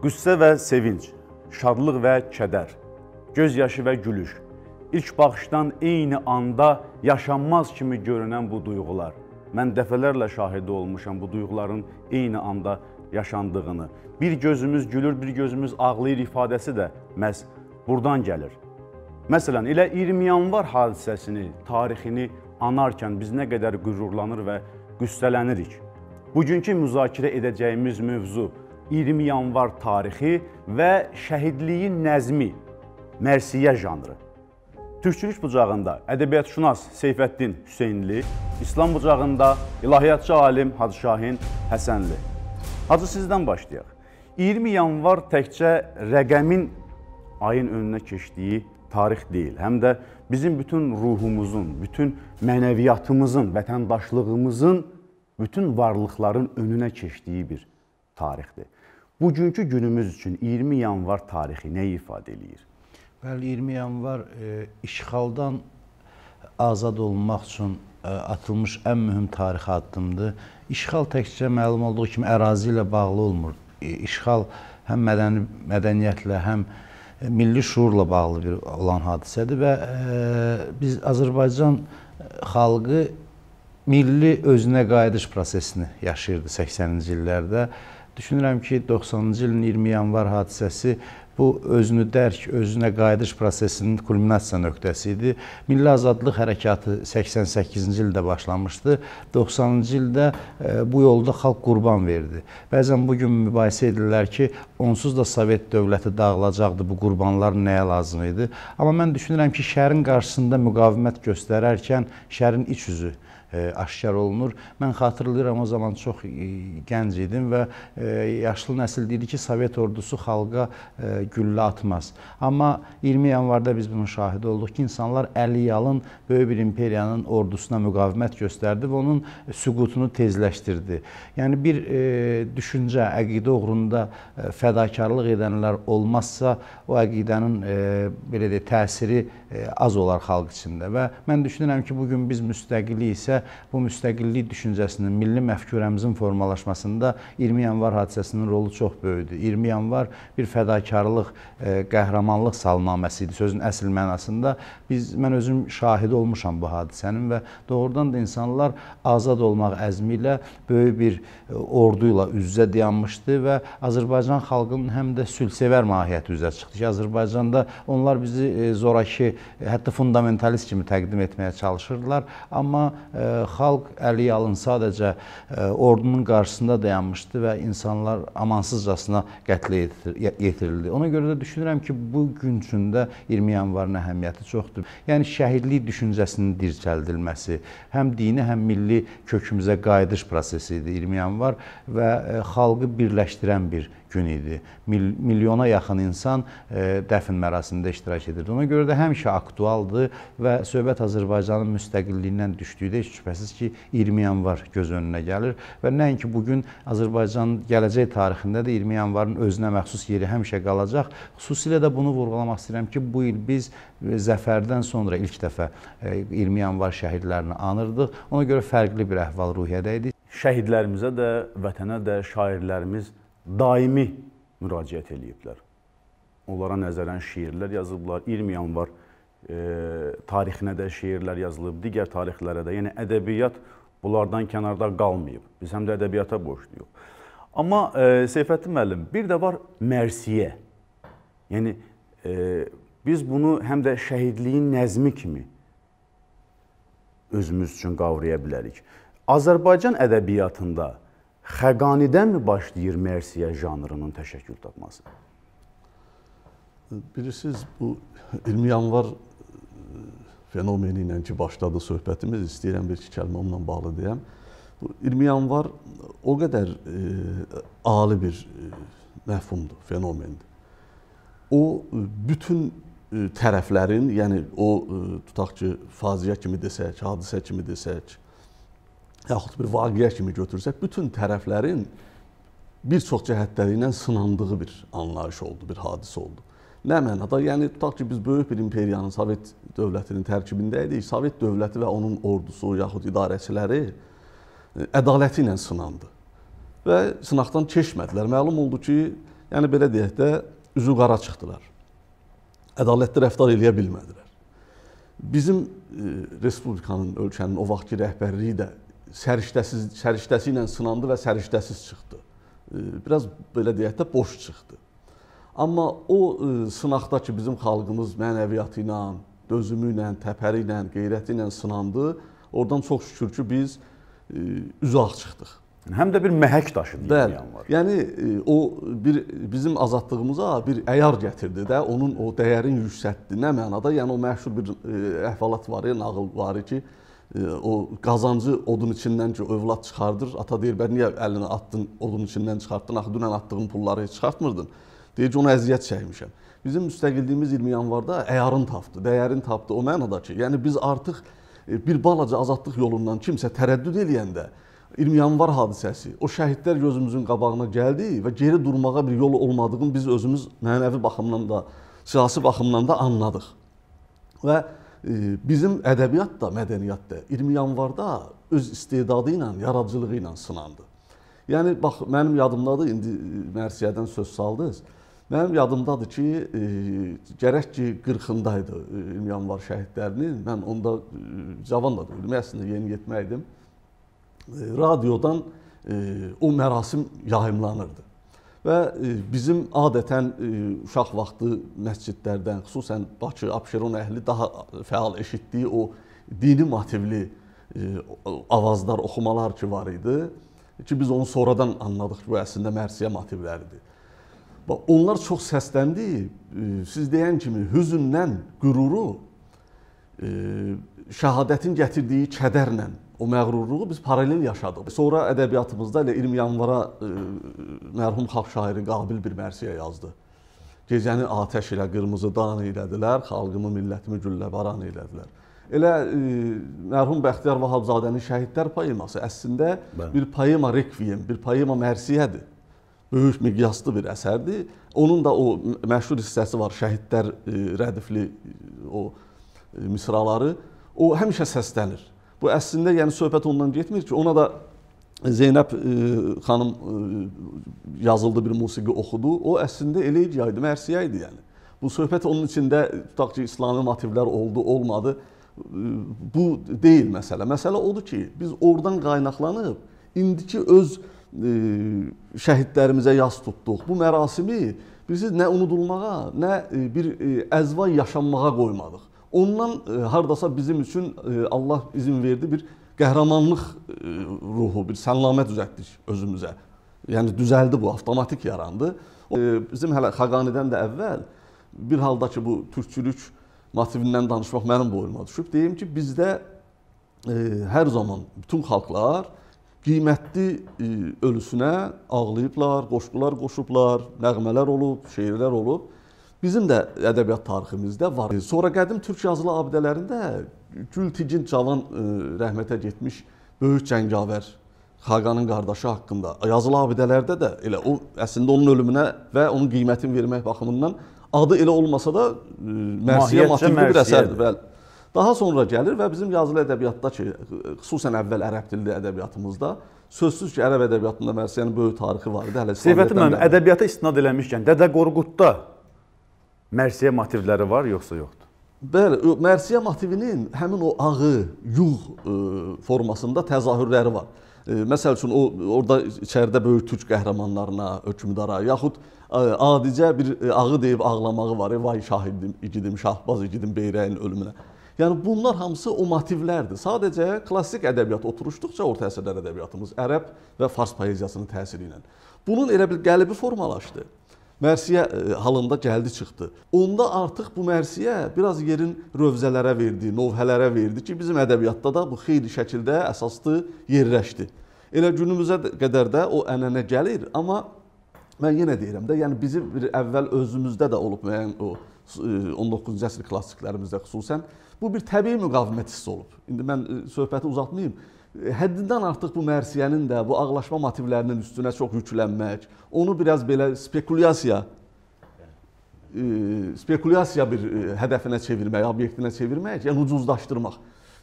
Qüssə və sevinc, şadlıq və kədər, göz yaşı və gülüş, ilk baxışdan eyni anda yaşanmaz kimi görünən bu duyğular. Mən dəfələrlə şahidi olmuşam bu duyğuların eyni anda yaşandığını. Bir gözümüz gülür, bir gözümüz ağlayır ifadəsi də məhz buradan gəlir. Məsələn, elə 20 yanvar hadisəsini, tarixini anarkən biz nə qədər qürurlanır və qüssələnirik. Bugünkü müzakirə edəcəyimiz mövzu 20 yanvar tarixi və Şəhidliyin nəzmi, mərsiyə janrı. Türkçülük bucağında ədəbiyyatşünas Seyfəddin Hüseynli, İslam bucağında ilahiyyatçı alim Hacı Şahin Həsənli. Hacı sizdən başlayaq. 20 yanvar təkcə rəqəmin ayın önünə keçdiyi tarix deyil, həm də bizim bütün ruhumuzun, bütün mənəviyyatımızın, vətəndaşlığımızın bütün varlıqların önünə keçdiyi bir tarixdir. Bugünkü günümüz üçün 20 yanvar tarixi nəyi ifadə eləyir? Bəli, 20 yanvar e, işğaldan azad olmaq üçün e, atılmış ən mühüm tarixi addımdır. İşğal təkcə məlum olduğu kimi ərazi ilə bağlı olmur. E, işğal həm mədəni mədəniyyətlə, həm e, milli şuurla bağlı bir olan hadisədir və e, biz Azərbaycan xalqı milli özünə qayıdış prosesini yaşayırdı 80-ci illərdə. E, Düşünürəm ki, 90-cı ilin 20 yanvar hadisəsi bu özünü dərk, özünə qayıdış prosesinin kulminasiya nöqtəsi idi. Milli Azadlıq Hərəkatı 88-ci ildə başlamışdı. 90-cı ildə e, bu yolda xalq qurban verdi. Bəzən bu gün mübahisə edirlər ki, onsuz da Sovet dövləti dağılacaqdı, bu qurbanlar nəyə lazım idi? Amma mən düşünürəm ki, şərin qarşısında müqavimət göstərərkən şərin iç üzü E, aşkar olunur. Mən xatırlayıram o zaman çox e, gənc idim və e, yaşlı nəsil deyirdi ki, Sovet ordusu xalqa güllə atmaz. Amma 20 yanvarda biz bunun şahidi olduq ki, insanlar Əliyalın böyük bir imperiyanın ordusuna müqavimət göstərdi və onun süqutunu tezləşdirdi. Yəni bir düşüncə, əqidə uğrunda fədakarlıq edənlər olmazsa, o əqidənin belə də təsiri az olar xalq içində və mən düşünürəm ki, bu gün biz müstəqillik isə isə bu müstəqillik düşüncəsinin, milli məfkurəmizin formalaşmasında 20 yanvar hadisəsinin rolu çox böyükdür. 20 yanvar bir fədakarlıq, e, qəhrəmanlıq salnaməsi idi sözün əsl mənasında. Biz mən özüm şahid olmuşam bu hadisənin və doğrudan da insanlar azad olmaq əzmi ilə böyük bir e, ordu ilə üz-üzə dayanmışdı və Azərbaycan xalqının həm də sülhsevər mahiyyəti üzə çıxdı ki, Azərbaycanda onlar bizi e, zoraki, hətta fundamentalist kimi təqdim etməyə çalışırdılar, amma e, xalq əli yalın sadəcə e, ordunun qarşısında dayanmışdı və insanlar amansızcasına qətlə yetirildi. Ona görə də düşünürəm ki, bu gün üçündə 20 yanvarın əhəmiyyəti çoxdur. Yəni şəhidlik düşüncəsinin dirçəldilməsi həm dini, həm milli kökümüzə qayıdış prosesi idi 20 yanvar və e, xalqı birləşdirən bir gün idi. Mil milyona yaxın insan e, dəfn mərasimində iştirak edirdi. Ona görə də həmişə aktualdır və söhbət Azərbaycanın müstəqilliyindən düşdükdə heç şübhəsiz ki, 20 yanvar göz önünə gəlir və nəinki bu gün Azərbaycanın gələcək tarixində də 20 yanvarın özünə məxsus yeri həmişə qalacaq. Xüsusilə də bunu vurğulamaq istəyirəm ki, bu il biz e, zəfərdən sonra ilk dəfə 20 e, yanvar şəhidlərini anırdıq. Ona görə fərqli bir əhval-ruhiyyədə idik. Şəhidlərimizə də, vətənə də şairlərimiz daimi müraciət eləyiblər. Onlara nəzərən şiirlər yazıblar. 20 yanvar tarixinə də şeirlər yazılıb, digər tarixlərə də. Yəni ədəbiyyat bunlardan kənarda qalmayıb. Biz həm də ədəbiyyata borcluyuq. Amma e, Seyfəddin müəllim, bir də var mərsiyə. Yəni e, biz bunu həm də şəhidliyin nəzmi kimi özümüz üçün qavraya bilərik. Azərbaycan ədəbiyyatında Xəqanidən mi başlayır mərsiyə janrının təşəkkül tapması? Bilirsiniz, bu 20 yanvar fenomeni ilə ki, başladı söhbətimiz, istəyirəm bir iki kəlmə onunla bağlı deyəm. Bu 20 yanvar o qədər e, ali bir e, məfhumdur, fenomendir. O e, bütün e, tərəflərin, yəni o e, tutaq ki, faziə kimi desək, hadisə kimi desək, yaxud bir vaqiə kimi götürsək, bütün tərəflərin bir çox cəhətləri ilə sınandığı bir anlayış oldu, bir hadisə oldu. Nə mənada? Yəni tutaq ki, biz böyük bir imperiyanın Sovet dövlətinin tərkibində idik. Sovet dövləti və onun ordusu yaxud idarəçiləri e, ədaləti ilə sınandı. Və sınaqdan keçmədilər. Məlum oldu ki, yəni belə deyək də, üzü qara çıxdılar. Ədalətli rəftar eləyə bilmədilər. Bizim e, respublikanın, ölkənin o vaxtki rəhbərliyi də səriştəsiz səriştəsi ilə sınandı və səriştəsiz çıxdı. E, biraz belə deyək də boş çıxdı. Amma o ə, e, sınaqda ki, bizim xalqımız mənəviyyatı ilə, dözümü ilə, təpəri ilə, qeyrəti ilə sınandı. Oradan çox şükür ki, biz ə, e, uzaq çıxdıq. Həm də bir məhək daşı deyilən var. Yəni e, o bir bizim azadlığımıza bir əyar gətirdi də, onun o dəyərin yüksəltdi. Nə mənada? Yəni o məşhur bir ə, əhvalat var, ya, nağıl var ki, o qazancı odun içindən ki, övlad çıxardır. Ata deyir, "Bə niyə əlini atdın, odun içindən çıxartdın? Axı dünən atdığın pulları heç çıxartmırdın." Deyir ki, ona əziyyət çəkmişəm. Bizim müstəqilliyimiz 20 yanvarda əyarın tapdı, dəyərin tapdı o mənada ki, yəni biz artıq e, bir balaca azadlıq yolundan kimsə tərəddüd eləyəndə 20 yanvar hadisəsi, o şəhidlər gözümüzün qabağına gəldi və geri durmağa bir yol olmadığını biz özümüz mənəvi baxımdan da, siyasi baxımdan da anladıq. Və e, bizim ədəbiyyat da, mədəniyyat da 20 yanvarda öz istedadı ilə, yaradıcılığı ilə sınandı. Yəni bax mənim yadımdadır, indi e, mərsiyədən söz saldınız. Mənim yadımdadır ki, e, gərək ki 40-ında idi e, yanvar şəhidlərinin. Mən onda e, cavan da deyildim, əslində yeni getmək idim. E, radiodan e, o mərasim yayımlanırdı. Və e, bizim adətən e, uşaq vaxtı məscidlərdən, xüsusən Bakı, Abşeron əhli daha fəal eşitdiyi o dini motivli e, avazlar, oxumalar ki var idi ki biz onu sonradan anladıq ki, bu əslində mərsiyə motivləridir. Bax, onlar çox səsləndi. Siz deyən kimi hüzündən, qüruru, e, şəhadətin gətirdiyi kədərlə o məğrurluğu biz paralel yaşadıq. Sonra ədəbiyyatımızda elə 20 yanvara e, mərhum xalq şairi Qabil bir mərsiyə yazdı. Gecəni atəş ilə qırmızı dan elədilər, xalqımı, millətimi gülləbaran elədilər. Elə e, mərhum Bəxtiyar Vahabzadənin Şəhidlər poeması əslində Bə. bir poema rekviyem, bir poema mərsiyədir böyük miqyaslı bir əsərdir. Onun da o məşhur hissəsi var, şəhidlər e, rədifli e, o e, misraları. O həmişə səslənir. Bu əslində yəni söhbət ondan getmir ki, ona da Zeynəb xanım yazıldı bir musiqi oxudu. O əslində elə yaydı, mərsiyə idi yəni. Bu söhbət onun içində tutaq ki, İslami motivlər oldu, olmadı. Bu deyil məsələ. Məsələ odur ki, biz oradan qaynaqlanıb indiki öz E, şəhidlərimizə yas tutduq. Bu mərasimi bizi nə unudulmağa, nə e, bir e, əzva yaşanmağa qoymadıq. Ondan hardasa bizim üçün Allah izin verdi bir qəhrəmanlıq ruhu, bir səlamət düzəltdik özümüzə. Yəni düzəldi bu, avtomatik yarandı. Bizim hələ Xaqanidən də əvvəl bir halda ki, bu türkçülük motivindən danışmaq mənim boynuma düşüb. Deyim ki, bizdə hər zaman bütün xalqlar qiymətli e, ölüsünə ağlayıblar, qoşqular qoşublar, nəğmələr olub, şeirlər olub. Bizim də ədəbiyyat tariximizdə var. Sonra qədim türk yazılı abidələrində Gültigin Cavan e, rəhmətə getmiş böyük cəngavər Xaqanın qardaşı haqqında yazılı abidələrdə də elə o əslində onun ölümünə və onun qiymətini vermək baxımından adı elə olmasa da e, Mərsiyə motivli bir əsərdir. Bəli. Daha sonra gəlir və bizim yazılı ədəbiyyatda ki, xüsusən əvvəl ərəb dilli ədəbiyyatımızda sözsüz ki, ərəb ədəbiyyatında Mərsiyənin böyük tarixi var idi. Hələ Seyfəddin müəllim ədəbiyyata istinad eləmişkən Dədə Qorqudda Mərsiyə motivləri var yoxsa yoxdur? Bəli, Mərsiyə motivinin həmin o ağı, yuğ formasında təzahürləri var. E, məsəl üçün o orada içəridə böyük türk qəhrəmanlarına, hökmdara yaxud e, adicə bir e, ağı deyib ağlamağı var. Vay şah idim, igidim, şahbaz igidim Beyrəyin ölümünə. Yəni bunlar hamısı o motivlərdir. Sadəcə klassik ədəbiyyat oturuşduqca orta əsrlər ədəbiyyatımız ərəb və fars poeziyasının təsiri ilə. Bunun elə bir qəlbi formalaşdı. Mərsiyə e, halında gəldi çıxdı. Onda artıq bu mərsiyə biraz yerin rövzələrə verdi, novhələrə verdi ki, bizim ədəbiyyatda da bu xeyli şəkildə əsaslı yerləşdi. Elə günümüzə qədər də o ənənə gəlir, amma mən yenə deyirəm də, yəni bizim bir əvvəl özümüzdə də olub müəyyən o 19-cu e, əsr klassiklərimizdə xüsusən Bu bir təbii müqavimət hissi olub. İndi mən e, söhbəti uzatmayım. E, həddindən artıq bu mərsiyənin də bu ağlaşma motivlərinin üstünə çox yüklənmək, onu biraz belə spekulyasiya e, spekulyasiya bir hədəfinə çevirmək, obyektinə çevirmək, yəni ucuzlaşdırmaq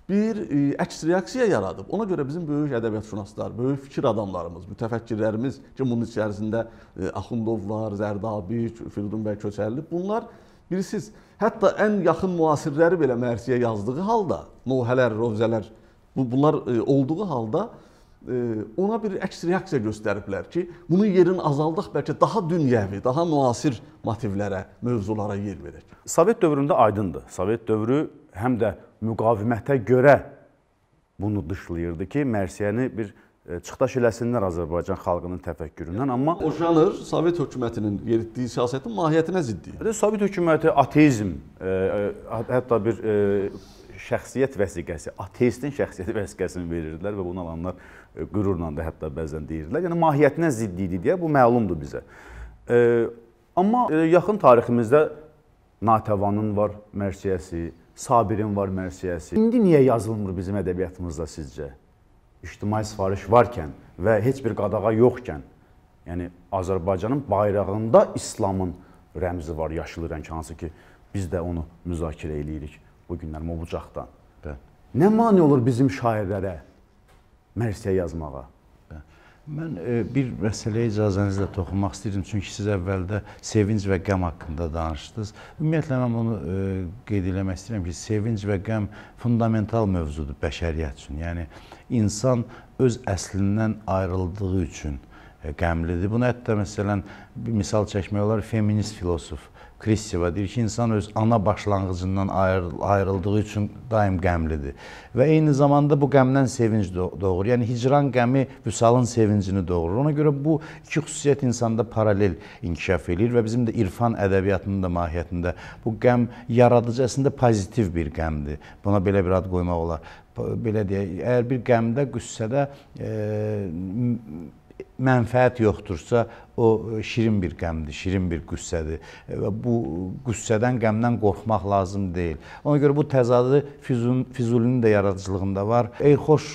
bir əks reaksiya yaradıb. Ona görə bizim böyük ədəbiyyatşünaslar, böyük fikir adamlarımız, mütəfəkkirlərimiz ki, bunun içərisində Axundov var, Zərdabi, Firidun bəy Köçərli, bunlar Bilirsiniz, hətta ən yaxın müasirləri belə mərsiyə yazdığı halda, nohələr, rovzələr, bu, bunlar e, olduğu halda e, ona bir əks reaksiya göstəriblər ki, bunun yerini azaldaq bəlkə daha dünyəvi, daha müasir motivlərə, mövzulara yer verək. Sovet dövründə aydındır. Sovet dövrü həm də müqavimətə görə bunu dışlayırdı ki, mərsiyəni bir E, çıxdaş eləsinlər Azərbaycan xalqının təfəkküründən, amma o janr Sovet hökumətinin yeritdiyi siyasətin mahiyyətinə ziddir. Və Sovet hökuməti ateizm, ə, e, e, hətta bir ə, şəxsiyyət vəsiqəsi, ateistin şəxsiyyət vəsiqəsini verirdilər və bunu alanlar qürurla da hətta bəzən deyirdilər. Yəni mahiyyətinə zidd idi deyə bu məlumdur bizə. Ə, amma yaxın tariximizdə Natəvanın var mərsiyəsi, Sabirin var mərsiyəsi. İndi niyə yazılmır bizim ədəbiyyatımızda sizcə? ictimai sifariş varkən və heç bir qadağa yoxkən, yəni Azərbaycanın bayrağında İslamın rəmzi var, yaşıl rəng hansı ki, biz də onu müzakirə eləyirik bu günlər Mobucaqdan. Nə mane olur bizim şairlərə mərsiyə yazmağa? Mən e, bir məsələyə icazənizlə toxunmaq istəyirəm, çünki siz əvvəldə sevinc və qəm haqqında danışdınız. Ümumiyyətlə mən bunu e, qeyd eləmək istəyirəm ki, sevinc və qəm fundamental mövzudur bəşəriyyət üçün. Yəni insan öz əslindən ayrıldığı üçün e, qəmlidir. Bunu hətta məsələn bir misal çəkmək olar, feminist filosof Kristeva deyir ki, insan öz ana başlanğıcından ayrıldığı üçün daim qəmlidir. Və eyni zamanda bu qəmdən sevinc doğurur. Yəni hicran qəmi vüsalın sevincini doğurur. Ona görə bu iki xüsusiyyət insanda paralel inkişaf eləyir və bizim də irfan ədəbiyyatının da mahiyyətində bu qəm yaradıcı əslində pozitiv bir qəmdir. Buna belə bir ad qoymaq olar. Belə deyək, əgər bir qəmdə, qüssədə e, mənfəət yoxdursa, o şirin bir qəmdir, şirin bir qüssədir. Və bu qüssədən, qəmdən qorxmaq lazım deyil. Ona görə bu təzadı Füzulinin də yaradıcılığında var. Ey xoş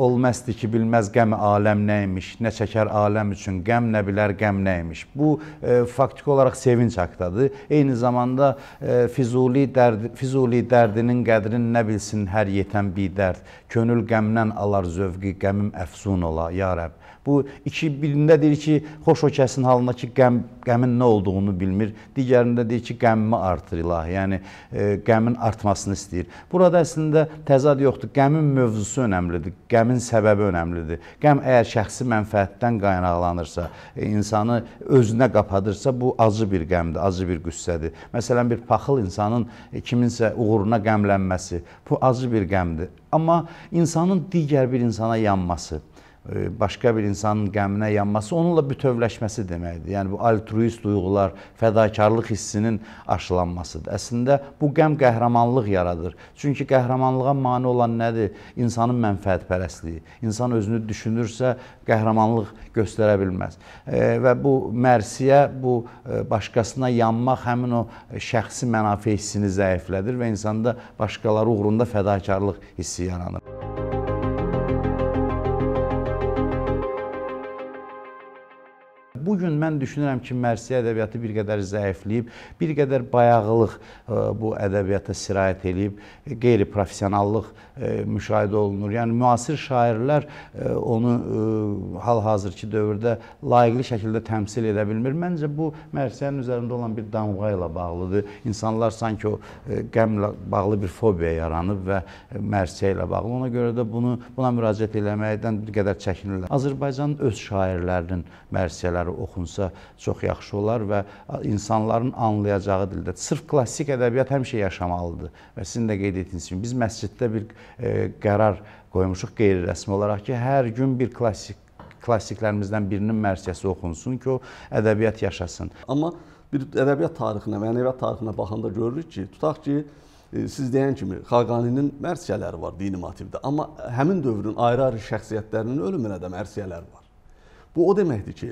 ol məsti ki, bilməz qəmi aləm nə imiş, nə çəkər aləm üçün, qəm nə bilər, qəm nə imiş. Bu e, faktiki olaraq sevinç haqqdadır. Eyni zamanda e, Füzuli dərd Füzuli dərdinin qədrini nə bilsin hər yetən bidərd. Könül qəmdən alar zövqü, qəmim əfsun ola, ya Rəbb. Bu iki birində deyir ki, xoş o kəsin halında ki, qəm, qəmin nə olduğunu bilmir. Digərində deyir ki, qəmimi artır ilah. Yəni e, qəmin artmasını istəyir. Burada əslində təzad yoxdur. Qəmin mövzusu önəmlidir. Qəmin səbəbi önəmlidir. Qəm əgər şəxsi mənfəətdən qaynaqlanırsa, e, insanı özünə qapadırsa, bu acı bir qəmdir, acı bir qüssədir. Məsələn, bir paxıl insanın e, kiminsə uğruna qəmlənməsi, bu acı bir qəmdir. Amma insanın digər bir insana yanması, E, başqa bir insanın qəminə yanması onunla bütövləşməsi deməkdir. Yəni bu altruist duyğular, fədakarlıq hissinin aşılanmasıdır. Əslində bu qəm qəhrəmanlıq yaradır. Çünki qəhrəmanlığa mane olan nədir? İnsanın mənfəətpərəstliyi. İnsan özünü düşünürsə qəhrəmanlıq göstərə bilməz. E, və bu mərsiyə, bu e, başqasına yanmaq həmin o şəxsi mənafe hissini zəiflədir və insanda başqaları uğrunda fədakarlıq hissi yaranır. Bu gün mən düşünürəm ki, mərsi ədəbiyyatı bir qədər zəifləyib, bir qədər bayağılıq e, bu ədəbiyyata sirayət eləyib, e, qeyri-professionallıq e, müşahidə olunur. Yəni müasir şairlər onu hal-hazırki dövrdə layiqli şəkildə təmsil edə bilmir. Məncə bu mərsiyənin üzərində olan bir damğa ilə bağlıdır. İnsanlar sanki o qəmlə bağlı bir fobiya yaranıb və mərsiyə ilə bağlı. Ona görə də bunu buna müraciət eləməkdən bir qədər çəkinirlər. Azərbaycanın öz şairlərinin mərsiyələri əsərləri oxunsa çox yaxşı olar və insanların anlayacağı dildə. Sırf klassik ədəbiyyat həmişə yaşamalıdır. Və sizin də qeyd etdiyiniz kimi biz məsciddə bir e, qərar qoymuşuq qeyri-rəsmi olaraq ki, hər gün bir klassik klassiklərimizdən birinin mərsiyəsi oxunsun ki, o ədəbiyyat yaşasın. Amma bir ədəbiyyat tarixinə, mənəviyyat tarixinə baxanda görürük ki, tutaq ki, e, siz deyən kimi Xaqaninin mərsiyələri var dini motivdə, amma həmin dövrün ayrı-ayrı şəxsiyyətlərinin ölümünə də mərsiyələri var. Bu o deməkdir ki,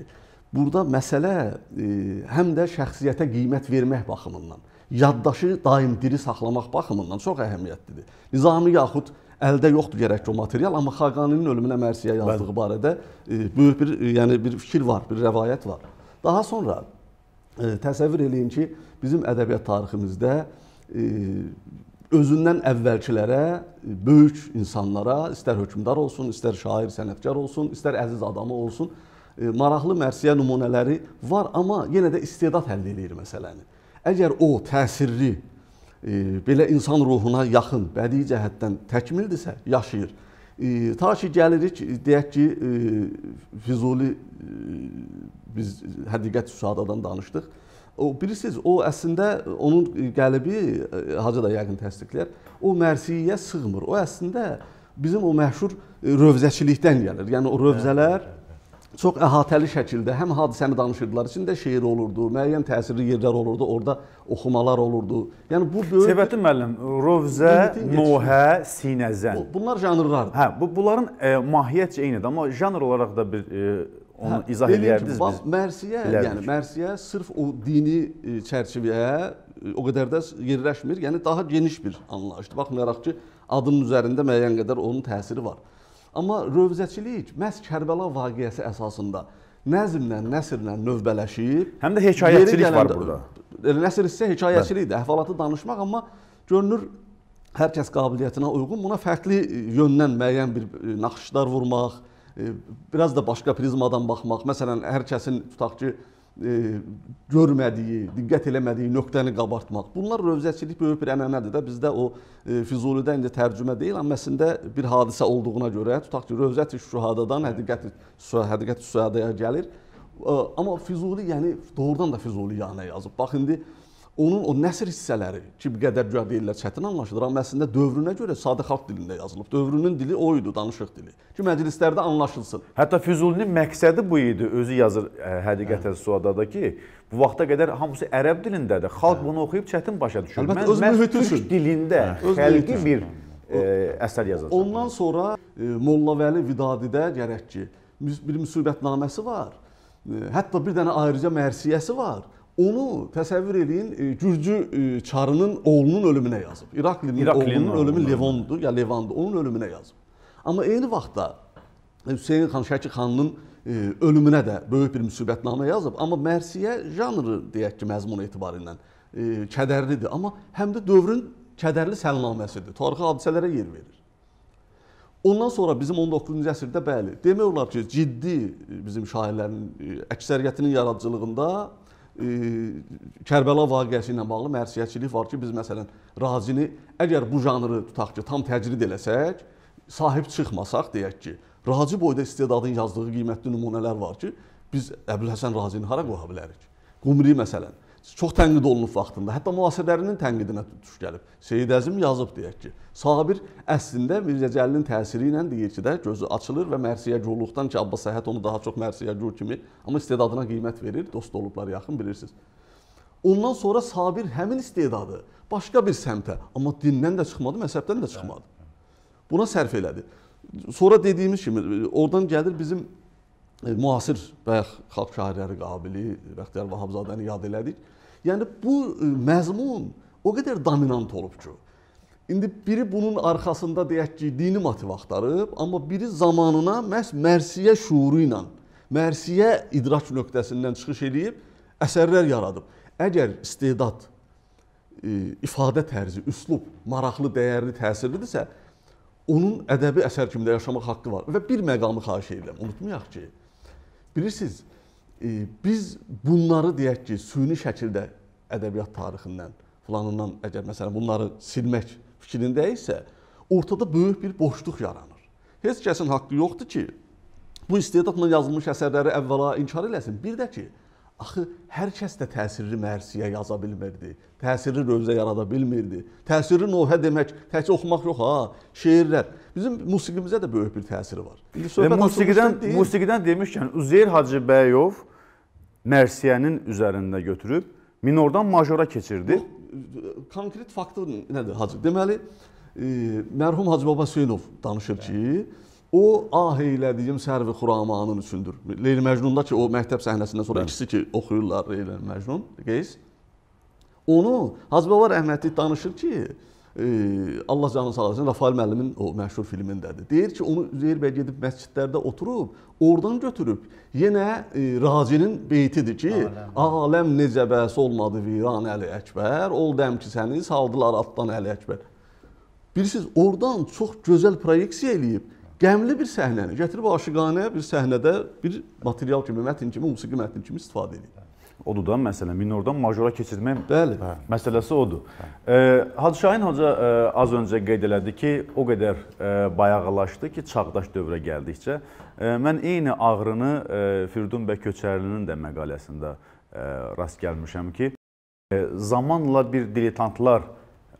Burada məsələ e, həm də şəxsiyyətə qiymət vermək baxımından, yaddaşı daim diri saxlamaq baxımından çox əhəmiyyətlidir. Nizami yaxud əldə yoxdur gərək ki, o material, amma Xaqaninin ölümünə Mərsiyə yazdığı Bəli. barədə e, böyük bir, e, yəni bir fikir var, bir rəvayət var. Daha sonra təsəvvür eləyin ki, bizim ədəbiyyat tariximizdə özündən əvvəlkilərə, böyük insanlara, istər hökmdar olsun, istər şair, sənətkar olsun, istər əziz adamı olsun, E, maraqlı mərsiyə nümunələri var, amma yenə də istedad həll eləyir məsələni. Əgər o təsirli, e, belə insan ruhuna yaxın, bədii cəhətdən təkmildirsə, yaşayır. E, ta ki gəlirik, deyək ki, Füzuli biz həqiqət üsadadan danışdıq. O bilirsiniz, o əslində onun qəlibi Hacı da yəqin təsdiqlər. O mərsiyə sığmır. O əslində bizim o məşhur rövzəçilikdən gəlir. Yəni o rövzələr hə, hə çox əhatəli şəkildə həm hadisəni danışırdılar, içində şeir olurdu, müəyyən təsirli yerlər olurdu, orada oxumalar olurdu. Yəni bu böyük Səfəddin müəllim, Rovzə, Nohə, Sinəzən. Bunlar janrlardır. Hə, bu bunların e, mahiyyətcə eynidir, amma janr olaraq da bir e, onu hə, izah edərdiniz biz. Mərsiyə, bilərdik. yəni Mərsiyə sırf o dini e, çərçivəyə e, o qədər də yerləşmir. Yəni daha geniş bir anlayışdır. Baxmayaraq ki, adının üzərində müəyyən qədər onun təsiri var. Amma rövzəçilik məhz Kərbəla vaqiəsi əsasında nəzmlə, nəsrlə növbələşib. Həm də hekayətçilik var burada. E, Nəsr isə hekayətçilikdir, əhvalatı danışmaq, amma görünür hər kəs qabiliyyətinə uyğun buna fərqli yöndən müəyyən bir e, naxışlar vurmaq, e, biraz da başqa prizmadan baxmaq. Məsələn, hər kəsin tutaq ki, e, görmədiyi, diqqət eləmədiyi nöqtəni qabartmaq. Bunlar rövzəçilik böyük bir ənənədir də. Bizdə o e, Füzulidə indi tərcümə deyil, amma əslində bir hadisə olduğuna görə, tutaq ki, rövzət-i şühadadan həqiqət həqiqət şühadaya gəlir. E, amma Füzuli yəni doğrudan da Füzuliyanə yazıb. Bax indi onun o nəsr hissələri ki, qədərgah deyirlər, çətin anlaşılır, amma əslində dövrünə görə sadə xalq dilində yazılıb. Dövrünün dili o idi, danışıq dili. Ki, məclislərdə anlaşılsın. Hətta Füzulinin məqsədi bu idi, özü yazır həqiqətən hə. Suadada ki, bu vaxta qədər hamısı ərəb dilindədir. Xalq hə. bunu oxuyub çətin başa düşür. Əlbəttə, mən, öz mən mühiti üçün dilində hə. xəlqi bir ə, e, əsər yazacam. Ondan sonra ə, e, Molla Vəli Vidadidə gərək ki, bir müsibətnaməsi var. E, hətta bir dənə ayrıca mərsiyəsi var Onu təsəvvür eləyin, e, Gürcü e, çarının oğlunun ölümünə yazıb. İraklinin, İraklinin oğlunun ölümü Levondur, ya Levandır, onun ölümünə yazıb. Amma eyni vaxtda e, Hüseyn xan Şəki xanının ölümünə də böyük bir müsibətnamə yazıb. Amma mərsiyə janrı deyək ki, məzmun etibarilə kədərlidir, amma həm də dövrün kədərli səlnaməsidir. Tarixi hadisələrə yer verir. Ondan sonra bizim 19-cu əsrdə bəli, demək olar ki, ciddi bizim şairlərin əksəriyyətinin yaradıcılığında Kərbəla vaqiəsi ilə bağlı mərsiyyətçilik var ki, biz məsələn Razini əgər bu janrı tutaq ki, tam təcrid eləsək, sahib çıxmasaq deyək ki, Raci boyda istedadın yazdığı qiymətli nümunələr var ki, biz Əbülhəsən Razini hara qoya bilərik? Qumri məsələn çox tənqid olunub vaxtında. Hətta müasirlərinin tənqidinə tutuş gəlib. Seyid Əzim yazıb deyək ki, Sabir əslində Mirzə Cəlilin təsiri ilə deyir ki, də gözü açılır və mərsiyəgurluqdan ki, Abbas Səhət onu daha çox mərsiyəgur kimi, amma istedadına qiymət verir, dost olublar yaxın bilirsiniz. Ondan sonra Sabir həmin istedadı başqa bir səmtə, amma dindən də çıxmadı, məzhəbdən də çıxmadı. Buna sərf elədi. Sonra dediyimiz kimi e, oradan gəlir bizim E, müasir bayaq xalq şairləri Qabili, Bəxtiyar Vahabzadəni yad elədik. Yəni bu e, məzmun o qədər dominant olub ki, indi biri bunun arxasında deyək ki, dini motiv axtarıb, amma biri zamanına məhz mərsiyə şuuru ilə, mərsiyə idrak nöqtəsindən çıxış eləyib əsərlər yaradıb. Əgər istedad, e, ifadə tərzi, üslub maraqlı, dəyərli, təsirlidirsə, onun ədəbi əsər kimi də yaşamaq haqqı var. Və bir məqamı xahiş edirəm, unutmayaq ki, Bilirsiniz, e, biz bunları deyək ki, süni şəkildə ədəbiyyat tarixindən, filanından əgər məsələn bunları silmək fikrində isə ortada böyük bir boşluq yaranır. Heç kəsin haqqı yoxdur ki, bu istedadla yazılmış əsərləri əvvəla inkar eləsin. Bir də ki, Axı hər kəs də təsirli mərsiyə yaza bilmirdi. Təsirli rövzə yarada bilmirdi. Təsirli novhə demək təkcə oxumaq yox ha, şeirlər. Bizim musiqimizə də böyük bir təsiri var. Və e, musiqidən musiqidən demişkən Üzeyir Hacıbəyov mərsiyənin üzərində götürüb minordan majora keçirdi. Bu e, konkret faktı nədir Hacı? Deməli, e, mərhum Hacı Baba Hüseynov danışır ki, Bə O ah elədiyim sərvi xuramanın üçündür. Leyli Məcnunda ki, o məktəb səhnəsindən sonra ikisi ki oxuyurlar Leyli Məcnun, Qeys. Onu Hacı Baba rəhmətli danışır ki, e, Allah canını sağ olsun, Rafael müəllimin o məşhur filmindədir. Deyir ki, onu Üzeyir bəy gedib məscidlərdə oturub, oradan götürüb. Yenə e, Racinin beytidir ki, aləm, aləm necə bəs olmadı viran Əli Əkbər, ol dəm ki səni saldılar atdan Əli Əkbər. Bilirsiniz, oradan çox gözəl proyeksiya eləyib qəmli bir səhnəni gətirib aşıqanə bir səhnədə bir material kimi, mətn kimi, musiqi mətni kimi istifadə edir. Odur da məsələ, minordan majora keçirmək Bəli. Hə, məsələsi odur. Hə. E, Hacı Şahin Hoca e, az öncə qeyd elədi ki, o qədər e, bayağılaşdı ki, çağdaş dövrə gəldikcə. E, mən eyni ağrını e, Firdun bəy Köçərlinin də məqaləsində e, rast gəlmişəm ki, e, zamanla bir diletantlar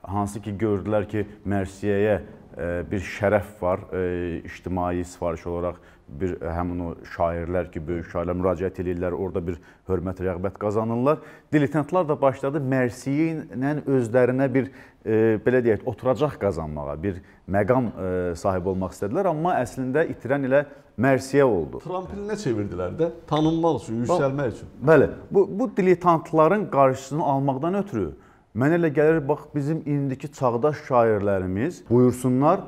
hansı ki gördülər ki, mərsiyəyə E, bir şərəf var, e, ictimai sifariş olaraq bir e, həmin o şairlər ki, böyük şairlər müraciət edirlər, orada bir hörmət, rəğbət qazanırlar. Diletantlar da başladı mərsiyi ilə özlərinə bir e, belə deyək, oturacaq qazanmağa, bir məqam e, sahib olmaq istədilər, amma əslində itirən ilə mərsiyə oldu. Trampilinə çevirdilər də, tanınmaq üçün, yüksəlmək üçün. Bəli, bu bu diletantların qarşısını almaqdan ötürü Mənə elə gəlir, bax bizim indiki çağdaş şairlərimiz buyursunlar.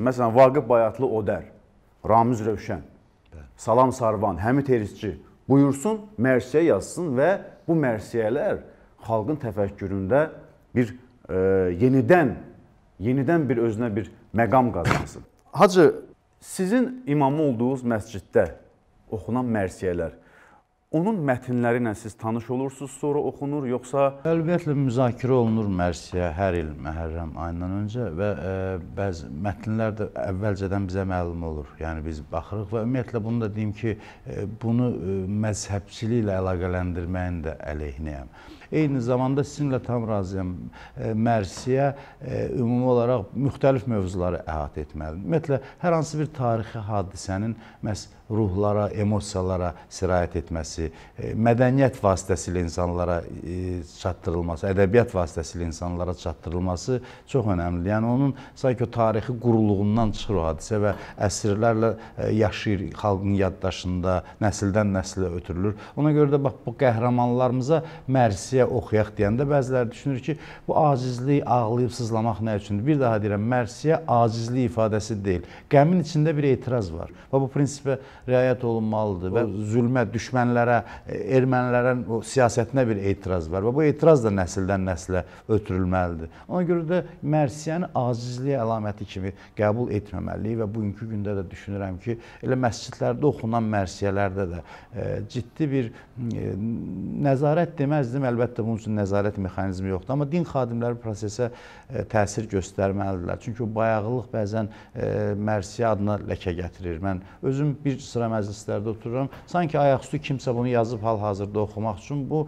Məsələn, Vaqif Bayatlı Odər, Ramiz Rövşən, Salam Sarvan, Həmid Herisçi buyursun, mərsiyə yazsın və bu mərsiyələr xalqın təfəkküründə bir e, yenidən yenidən bir özünə bir məqam qazansın. Hacı, sizin imamı olduğunuz məsciddə oxunan mərsiyələr Onun mətnləri ilə siz tanış olursunuz, sonra oxunur, yoxsa Əlbəttə müzakirə olunur mərsiyə hər il Məhərrəm ayından öncə və ə, e, bəzi mətnlər də əvvəlcədən bizə məlum olur. Yəni biz baxırıq və ümumiyyətlə bunu da deyim ki, ə, e, bunu ə, e, məzhəbçiliklə əlaqələndirməyin də əleyhinəyəm. Eyni zamanda sizinlə tam razıyam. Ə, mərsiyə ə, ümumi olaraq müxtəlif mövzuları əhatə etməlidir. Ümumiyyətlə hər hansı bir tarixi hadisənin məs ruhlara, emosiyalara sirayət etməsi, e, mədəniyyət vasitəsilə insanlara e, çatdırılması, ədəbiyyat vasitəsilə insanlara çatdırılması çox önəmlidir. Yəni onun sanki o tarixi quruluğundan çıxır o hadisə və əsrlərlə e, yaşayır xalqın yaddaşında, nəsildən nəsilə ötürülür. Ona görə də bax bu qəhrəmanlarımıza mərsiyə oxuyaq deyəndə bəziləri düşünür ki, bu acizlik, ağlayıb sızlamaq nə üçündür? Bir daha deyirəm, mərsiyə acizlik ifadəsi deyil. Qəmin içində bir etiraz var. Və bu prinsipə riayət olunmalıdır və zülmə, düşmənlərə, e, ermənilərin o siyasətinə bir etiraz var və bu etiraz da nəsildən nəslə ötürülməlidir. Ona görə də mərsiyəni acizliyə əlaməti kimi qəbul etməməliyik və bugünkü gündə də düşünürəm ki, elə məscidlərdə oxunan mərsiyələrdə də e, ciddi bir e, nəzarət deməzdim, əlbəttə bunun üçün nəzarət mexanizmi yoxdur, amma din xadimləri prosesə e, təsir göstərməlidirlər. Çünki o bayağılıq bəzən e, mərsiyə adına ləkə gətirir. Mən özüm bir sıra məclislərdə otururam. Sanki ayaqüstü kimsə bunu yazıb hal-hazırda oxumaq üçün bu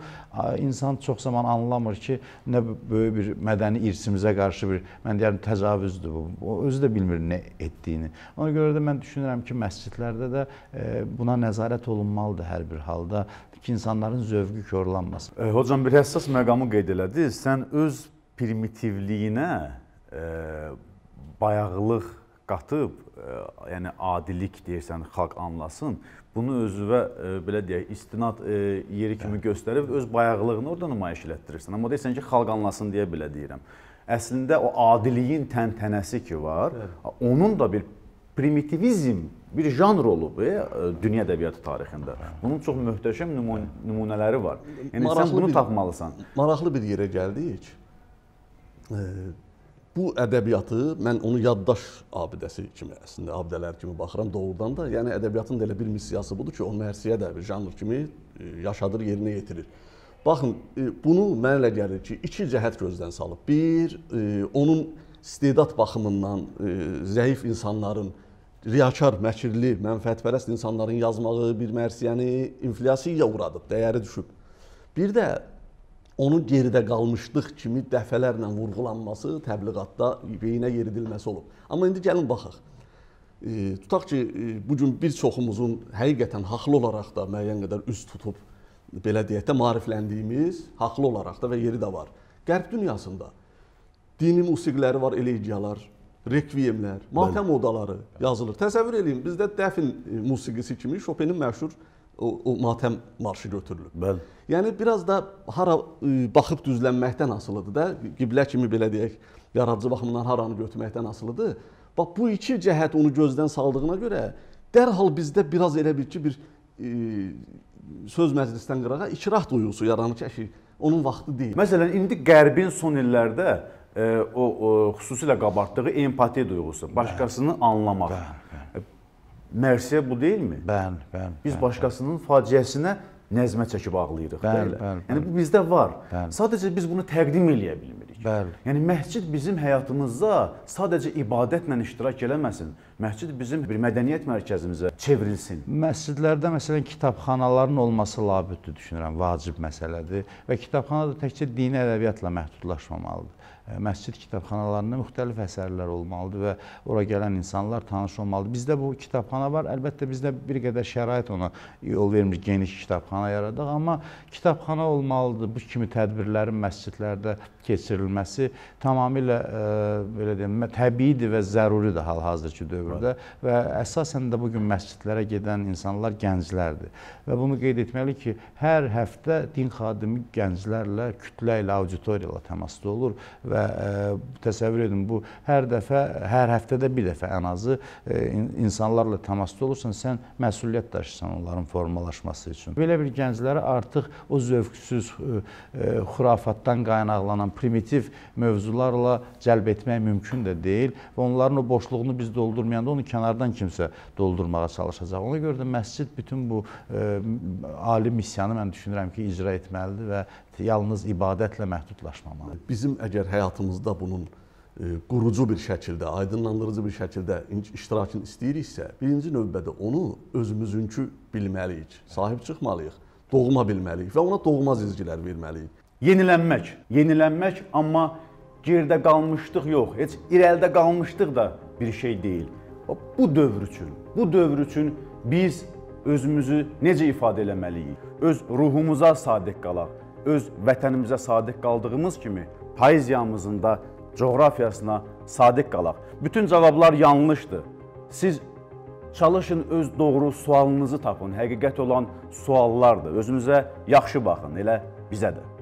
insan çox zaman anlamır ki, nə böyük bir mədəni irsimizə qarşı bir mən deyərdim təcavüzdür bu. O özü də bilmir nə etdiyini. Ona görə də mən düşünürəm ki, məscidlərdə də e, buna nəzarət olunmalıdır hər bir halda ki, insanların zövqü korlanmasın. E, hocam bir həssas məqamı qeyd elədiniz. Sən öz primitivliyinə e, bayağılıq qatıb E, yəni adilik deyirsən, xalq anlasın, bunu özünə e, belə deyək, istinad e, yeri kimi göstərib öz bayağılığını orada nümayiş elətdirirsən. Amma desən ki, xalq anlasın deyə belə deyirəm. Əslində o adiliyin təntənəsi ki var, Bəli. onun da bir primitivizm bir janr olub e, dünya ədəbiyyatı tarixində. Bunun çox möhtəşəm nümun nümunələri var. Yəni maraqlı sən bunu bir, tapmalısan. Maraqlı bir yerə gəldik. E, bu ədəbiyyatı mən onu yaddaş abidəsi kimi əslində abidələr kimi baxıram doğrudan da. Yəni ədəbiyyatın da elə bir missiyası budur ki, onu hərsiyə də bir janr kimi e, yaşadır, yerinə yetirir. Baxın, e, bunu mənə elə gəlir ki, iki cəhət gözdən salıb. Bir, e, onun istedad baxımından zəif insanların riyakar, məkirli, mənfəətpərəst insanların yazmağı bir mərsiyəni inflyasiyaya uğradıb, dəyəri düşüb. Bir də onun geridə qalmışlıq kimi dəfələrlə vurğulanması təbliğatda beyinə yeridilməsi olub. Amma indi gəlin baxaq. E, tutaq ki, e, bu gün bir çoxumuzun həqiqətən haqlı olaraq da müəyyən qədər üz tutub belə deyək də maarifləndiyimiz haqlı olaraq da və yeri də var. Qərb dünyasında dini musiqiləri var, elegiyalar, rekviyemlər, matəm odaları yazılır. Təsəvvür eləyin, bizdə dəfn e, musiqisi kimi Chopin-in məşhur o, o matəm marşı götürülüb. Bəli. Yəni biraz da hara ə, baxıb düzlənməkdən asılıdır da, qiblə kimi belə deyək, yaradıcı baxımdan haranı götürməkdən asılıdır. Bax bu iki cəhət onu gözdən saldığına görə dərhal bizdə biraz elə bil ki, bir ə, söz məclisdən qırağa ikrah duyğusu yaranır ki, onun vaxtı deyil. Məsələn, indi Qərbin son illərdə ə, o, o xüsusilə qabartdığı empati duyğusu, başqasını Bəli. anlamaq. Bəli Mərsiyə bu deyilmi? Bəli, bəli. Biz bəli, başqasının bəli. faciəsinə nəzmə çəkib ağlayırıq. Bəli, bəli, bəli. Yəni bu bizdə var. Bəli. Sadəcə biz bunu təqdim eləyə bilmirik. Bəli. Yəni məscid bizim həyatımızda sadəcə ibadətlə iştirak eləməsin. Məscid bizim bir mədəniyyət mərkəzimizə çevrilsin. Məscidlərdə məsələn kitabxanaların olması labüddür düşünürəm, vacib məsələdir və kitabxana da təkcə dini ədəbiyyatla məhdudlaşmamalıdır məscid kitabxanalarında müxtəlif əsərlər olmalıdır və ora gələn insanlar tanış olmalıdır. Bizdə bu kitabxana var. Əlbəttə bizdə bir qədər şərait ona yol vermir, geniş kitabxana yaradaq, amma kitabxana olmalıdır. Bu kimi tədbirlərin məscidlərdə keçirilməsi tamamilə ə, belə deyim, təbiidir və zəruridir hal-hazırki dövrdə və əsasən də bu gün məscidlərə gedən insanlar gənclərdir. Və bunu qeyd etməli ki, hər həftə din xadimi gənclərlə, kütlə ilə, auditoriya ilə təmasda olur və və e, təsəvvür edin bu hər dəfə, hər həftədə bir dəfə ən azı e, insanlarla təmasda olursan, sən məsuliyyət daşısan onların formalaşması üçün. Belə bir gənclərə artıq o zövqsüz e, xurafatdan qaynaqlanan primitiv mövzularla cəlb etmək mümkün də deyil və onların o boşluğunu biz doldurmayanda onu kənardan kimsə doldurmağa çalışacaq. Ona görə də məscid bütün bu ali missiyanı mən düşünürəm ki, icra etməlidir və yalnız ibadətlə məhdudlaşmamalıdır. Bizim əgər həyatımızda bunun e, qurucu bir şəkildə, aydınlandırıcı bir şəkildə iştirakını istəyiriksə, birinci növbədə onu özümüzünkü bilməliyik, sahib çıxmalıyıq, doğma bilməliyik və ona doğma cizgilər verməliyik. Yenilənmək, yenilənmək, amma gerdə qalmışdıq yox, heç irəlidə qalmışdıq da bir şey deyil. Bu dövr üçün, bu dövr üçün biz özümüzü necə ifadə eləməliyik? Öz ruhumuza sadiq qalaq öz vətənimizə sadiq qaldığımız kimi poeziyamızın da coğrafiyasına sadiq qalaq. Bütün cavablar yanlışdır. Siz çalışın öz doğru sualınızı tapın. Həqiqət olan suallardır. Özünüzə yaxşı baxın, elə bizə də.